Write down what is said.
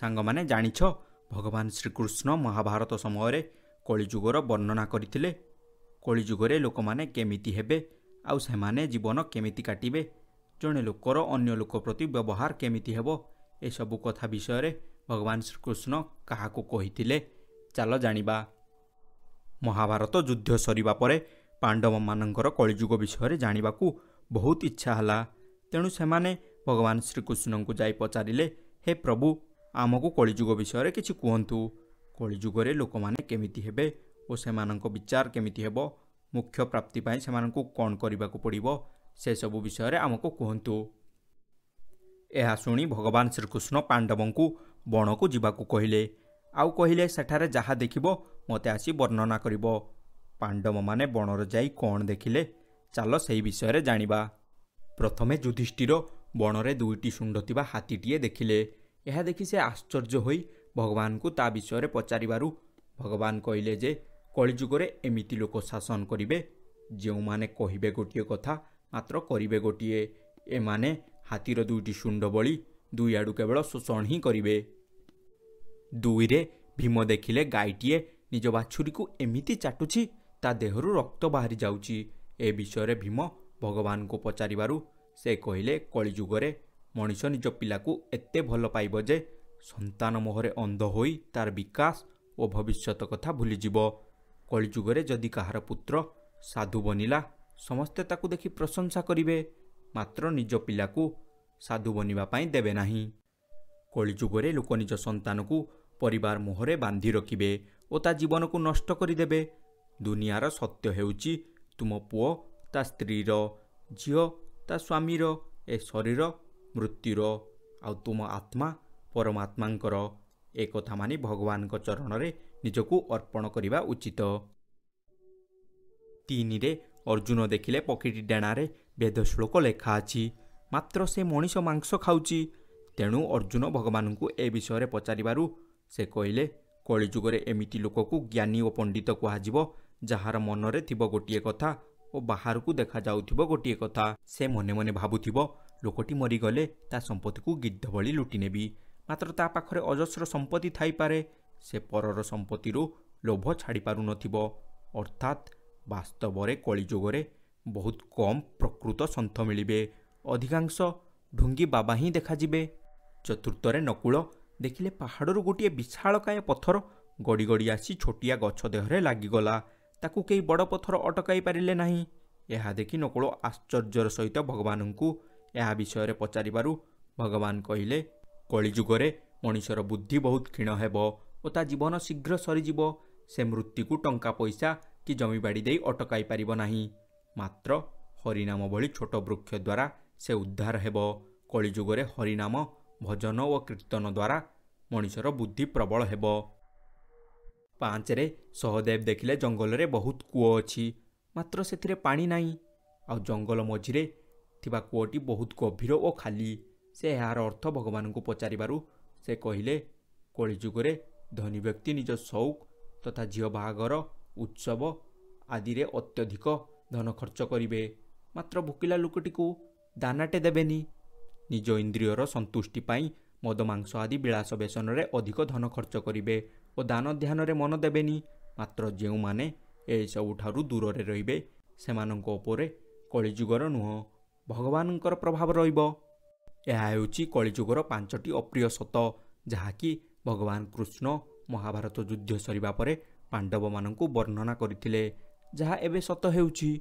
ସାଙ୍ଗମାନେ ଜାଣିଛ ଭଗବାନ ଶ୍ରୀକୃଷ୍ଣ ମହାଭାରତ ସମୟରେ କଳିଯୁଗର ବର୍ଣ୍ଣନା କରିଥିଲେ କଳିଯୁଗରେ ଲୋକମାନେ କେମିତି ହେବେ ଆଉ ସେମାନେ ଜୀବନ କେମିତି କାଟିବେ ଜଣେ ଲୋକର ଅନ୍ୟ ଲୋକ ପ୍ରତି ବ୍ୟବହାର କେମିତି ହେବ ଏସବୁ କଥା ବିଷୟରେ ଭଗବାନ ଶ୍ରୀକୃଷ୍ଣ କାହାକୁ କହିଥିଲେ ଚାଲ ଜାଣିବା ମହାଭାରତ ଯୁଦ୍ଧ ସରିବା ପରେ ପାଣ୍ଡବମାନଙ୍କର କଳିଯୁଗ ବିଷୟରେ ଜାଣିବାକୁ ବହୁତ ଇଚ୍ଛା ହେଲା ତେଣୁ ସେମାନେ ଭଗବାନ ଶ୍ରୀକୃଷ୍ଣଙ୍କୁ ଯାଇ ପଚାରିଲେ ହେ ପ୍ରଭୁ ଆମକୁ କଳିଯୁଗ ବିଷୟରେ କିଛି କୁହନ୍ତୁ କଳିଯୁଗରେ ଲୋକମାନେ କେମିତି ହେବେ ଓ ସେମାନଙ୍କ ବିଚାର କେମିତି ହେବ ମୁଖ୍ୟ ପ୍ରାପ୍ତି ପାଇଁ ସେମାନଙ୍କୁ କ'ଣ କରିବାକୁ ପଡ଼ିବ ସେସବୁ ବିଷୟରେ ଆମକୁ କୁହନ୍ତୁ ଏହା ଶୁଣି ଭଗବାନ ଶ୍ରୀକୃଷ୍ଣ ପାଣ୍ଡବଙ୍କୁ ବଣକୁ ଯିବାକୁ କହିଲେ ଆଉ କହିଲେ ସେଠାରେ ଯାହା ଦେଖିବ ମୋତେ ଆସି ବର୍ଣ୍ଣନା କରିବ ପାଣ୍ଡବମାନେ ବଣରେ ଯାଇ କ'ଣ ଦେଖିଲେ ଚାଲ ସେହି ବିଷୟରେ ଜାଣିବା ପ୍ରଥମେ ଯୁଧିଷ୍ଠିର ବଣରେ ଦୁଇଟି ଶୁଣ୍ଢ ଥିବା ହାତୀଟିଏ ଦେଖିଲେ ଏହା ଦେଖି ସେ ଆଶ୍ଚର୍ଯ୍ୟ ହୋଇ ଭଗବାନଙ୍କୁ ତା ବିଷୟରେ ପଚାରିବାରୁ ଭଗବାନ କହିଲେ ଯେ କଳିଯୁଗରେ ଏମିତି ଲୋକ ଶାସନ କରିବେ ଯେଉଁମାନେ କହିବେ ଗୋଟିଏ କଥା ମାତ୍ର କରିବେ ଗୋଟିଏ ଏମାନେ ହାତୀର ଦୁଇଟି ଶୁଣ୍ଢ ଭଳି ଦୁଇଆଡ଼ୁ କେବଳ ଶୋଷଣ ହିଁ କରିବେ ଦୁଇରେ ଭୀମ ଦେଖିଲେ ଗାଈଟିଏ ନିଜ ବାଛୁରୀକୁ ଏମିତି ଚାଟୁଛି ତା ଦେହରୁ ରକ୍ତ ବାହାରି ଯାଉଛି ଏ ବିଷୟରେ ଭୀମ ଭଗବାନଙ୍କୁ ପଚାରିବାରୁ ସେ କହିଲେ କଳିଯୁଗରେ ମଣିଷ ନିଜ ପିଲାକୁ ଏତେ ଭଲ ପାଇବ ଯେ ସନ୍ତାନ ମୋହରେ ଅନ୍ଧ ହୋଇ ତାର ବିକାଶ ଓ ଭବିଷ୍ୟତ କଥା ଭୁଲିଯିବ କଳିଯୁଗରେ ଯଦି କାହାର ପୁତ୍ର ସାଧୁ ବନିଲା ସମସ୍ତେ ତାକୁ ଦେଖି ପ୍ରଶଂସା କରିବେ ମାତ୍ର ନିଜ ପିଲାକୁ ସାଧୁ ବନିବା ପାଇଁ ଦେବେ ନାହିଁ କଳିଯୁଗରେ ଲୋକ ନିଜ ସନ୍ତାନକୁ ପରିବାର ମୁହଁରେ ବାନ୍ଧି ରଖିବେ ଓ ତା ଜୀବନକୁ ନଷ୍ଟ କରିଦେବେ ଦୁନିଆର ସତ୍ୟ ହେଉଛି ତୁମ ପୁଅ ତା ସ୍ତ୍ରୀର ଝିଅ ତା ସ୍ୱାମୀର ଏ ଶରୀର ମୃତ୍ୟୁର ଆଉ ତୁମ ଆତ୍ମା ପରମାତ୍ମାଙ୍କର ଏ କଥା ମାନି ଭଗବାନଙ୍କ ଚରଣରେ ନିଜକୁ ଅର୍ପଣ କରିବା ଉଚିତ ତିନିରେ ଅର୍ଜୁନ ଦେଖିଲେ ପକ୍ଷୀଟି ଡେଣାରେ ବେଦଶ୍ଳୋକ ଲେଖା ଅଛି ମାତ୍ର ସେ ମଣିଷ ମାଂସ ଖାଉଛି ତେଣୁ ଅର୍ଜୁନ ଭଗବାନଙ୍କୁ ଏ ବିଷୟରେ ପଚାରିବାରୁ ସେ କହିଲେ କଳିଯୁଗରେ ଏମିତି ଲୋକକୁ ଜ୍ଞାନୀ ଓ ପଣ୍ଡିତ କୁହାଯିବ ଯାହାର ମନରେ ଥିବ ଗୋଟିଏ କଥା ଓ ବାହାରକୁ ଦେଖାଯାଉଥିବ ଗୋଟିଏ କଥା ସେ ମନେ ମନେ ଭାବୁଥିବ ଲୋକଟି ମରିଗଲେ ତା ସମ୍ପତ୍ତିକୁ ଗିଦ୍ଧ ଭଳି ଲୁଟିନେବି ମାତ୍ର ତା ପାଖରେ ଅଜସ୍ର ସମ୍ପତ୍ତି ଥାଇପାରେ ସେ ପରର ସମ୍ପତ୍ତିରୁ ଲୋଭ ଛାଡ଼ିପାରୁନଥିବ ଅର୍ଥାତ୍ ବାସ୍ତବରେ କଳିଯୁଗରେ ବହୁତ କମ୍ ପ୍ରକୃତ ସନ୍ଥ ମିଳିବେ ଅଧିକାଂଶ ଢୁଙ୍ଗି ବାବା ହିଁ ଦେଖାଯିବେ ଚତୁର୍ଥରେ ନକୁଳ ଦେଖିଲେ ପାହାଡ଼ରୁ ଗୋଟିଏ ବିଶାଳକାୟ ପଥର ଗଡ଼ିଗଡ଼ି ଆସି ଛୋଟିଆ ଗଛ ଦେହରେ ଲାଗିଗଲା ତାକୁ କେହି ବଡ଼ ପଥର ଅଟକାଇ ପାରିଲେ ନାହିଁ ଏହା ଦେଖି ନକୁଳ ଆଶ୍ଚର୍ଯ୍ୟର ସହିତ ଭଗବାନଙ୍କୁ ଏହା ବିଷୟରେ ପଚାରିବାରୁ ଭଗବାନ କହିଲେ କଳିଯୁଗରେ ମଣିଷର ବୁଦ୍ଧି ବହୁତ କ୍ଷୀଣ ହେବ ଓ ତା ଜୀବନ ଶୀଘ୍ର ସରିଯିବ ସେ ମୃତ୍ତିକୁ ଟଙ୍କା ପଇସା କି ଜମିବାଡ଼ି ଦେଇ ଅଟକାଇ ପାରିବ ନାହିଁ ମାତ୍ର ହରିନାମ ଭଳି ଛୋଟ ବୃକ୍ଷ ଦ୍ୱାରା ସେ ଉଦ୍ଧାର ହେବ କଳିଯୁଗରେ ହରିନାମ ଭଜନ ଓ କୀର୍ତ୍ତନ ଦ୍ୱାରା ମଣିଷର ବୁଦ୍ଧି ପ୍ରବଳ ହେବ ପାଞ୍ଚରେ ସହଦେବ ଦେଖିଲେ ଜଙ୍ଗଲରେ ବହୁତ କୂଅ ଅଛି ମାତ୍ର ସେଥିରେ ପାଣି ନାହିଁ ଆଉ ଜଙ୍ଗଲ ମଝିରେ ଥିବା କୂଅଟି ବହୁତ ଗଭୀର ଓ ଖାଲି ସେ ଏହାର ଅର୍ଥ ଭଗବାନଙ୍କୁ ପଚାରିବାରୁ ସେ କହିଲେ କଳିଯୁଗରେ ଧନୀ ବ୍ୟକ୍ତି ନିଜ ସଉକ ତଥା ଝିଅ ବାହାଘର ଉତ୍ସବ ଆଦିରେ ଅତ୍ୟଧିକ ଧନ ଖର୍ଚ୍ଚ କରିବେ ମାତ୍ର ଭୁକିଲା ଲୋକଟିକୁ ଦାନାଟେ ଦେବେନି ନିଜ ଇନ୍ଦ୍ରିୟର ସନ୍ତୁଷ୍ଟି ପାଇଁ ମଦ ମାଂସ ଆଦି ବିଳାସ ବେସନରେ ଅଧିକ ଧନ ଖର୍ଚ୍ଚ କରିବେ ଓ ଦାନ ଧ୍ୟାନରେ ମନ ଦେବେନି ମାତ୍ର ଯେଉଁମାନେ ଏସବୁଠାରୁ ଦୂରରେ ରହିବେ ସେମାନଙ୍କ ଉପରେ କଳିଯୁଗର ନୁହଁ ଭଗବାନଙ୍କର ପ୍ରଭାବ ରହିବ ଏହା ହେଉଛି କଳିଯୁଗର ପାଞ୍ଚଟି ଅପ୍ରିୟ ସତ ଯାହାକି ଭଗବାନ କୃଷ୍ଣ ମହାଭାରତ ଯୁଦ୍ଧ ସରିବା ପରେ ପାଣ୍ଡବମାନଙ୍କୁ ବର୍ଣ୍ଣନା କରିଥିଲେ ଯାହା ଏବେ ସତ ହେଉଛି